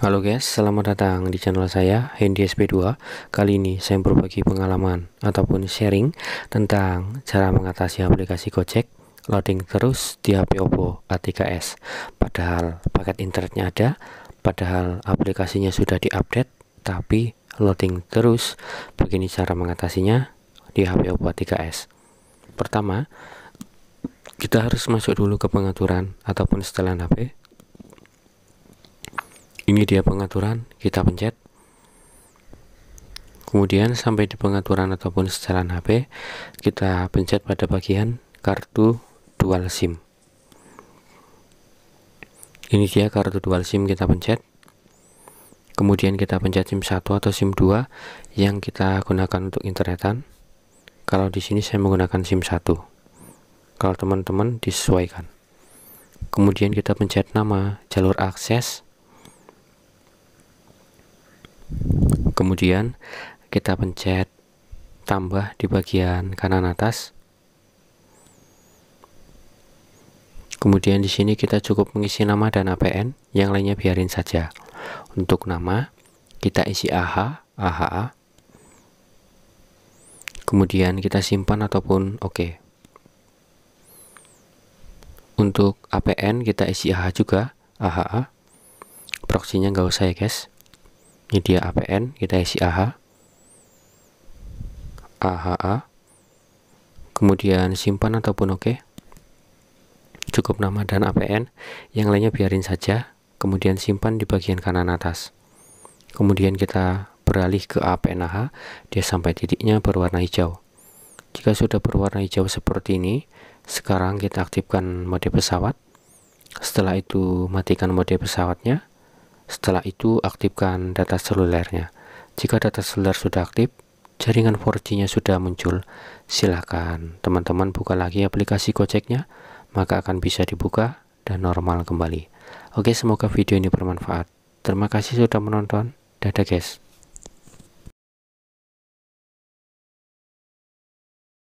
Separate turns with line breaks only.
Halo guys, selamat datang di channel saya Hendy SP2. Kali ini saya berbagi pengalaman ataupun sharing tentang cara mengatasi aplikasi Gojek loading terus di HP Oppo A3s. Padahal paket internetnya ada, padahal aplikasinya sudah diupdate, tapi loading terus. Begini cara mengatasinya di HP Oppo A3s. Pertama, kita harus masuk dulu ke pengaturan ataupun setelan HP ini dia pengaturan kita pencet kemudian sampai di pengaturan ataupun secara HP kita pencet pada bagian kartu dual SIM ini dia kartu dual SIM kita pencet kemudian kita pencet SIM 1 atau SIM 2 yang kita gunakan untuk internetan kalau di sini saya menggunakan SIM 1 kalau teman-teman disesuaikan kemudian kita pencet nama jalur akses kemudian kita pencet tambah di bagian kanan atas kemudian di sini kita cukup mengisi nama dan APN yang lainnya biarin saja untuk nama kita isi AH AHA kemudian kita simpan ataupun oke untuk APN kita isi AH juga AHA Proxinya nggak usah ya guys ini dia APN kita isi AH AHA kemudian simpan ataupun oke okay. cukup nama dan APN yang lainnya biarin saja kemudian simpan di bagian kanan atas kemudian kita beralih ke APN AH dia sampai titiknya berwarna hijau jika sudah berwarna hijau seperti ini sekarang kita aktifkan mode pesawat setelah itu matikan mode pesawatnya setelah itu, aktifkan data selulernya. Jika data seluler sudah aktif, jaringan 4G-nya sudah muncul. silakan teman-teman buka lagi aplikasi Gojeknya, maka akan bisa dibuka dan normal kembali. Oke, semoga video ini bermanfaat. Terima kasih sudah menonton. Dadah guys.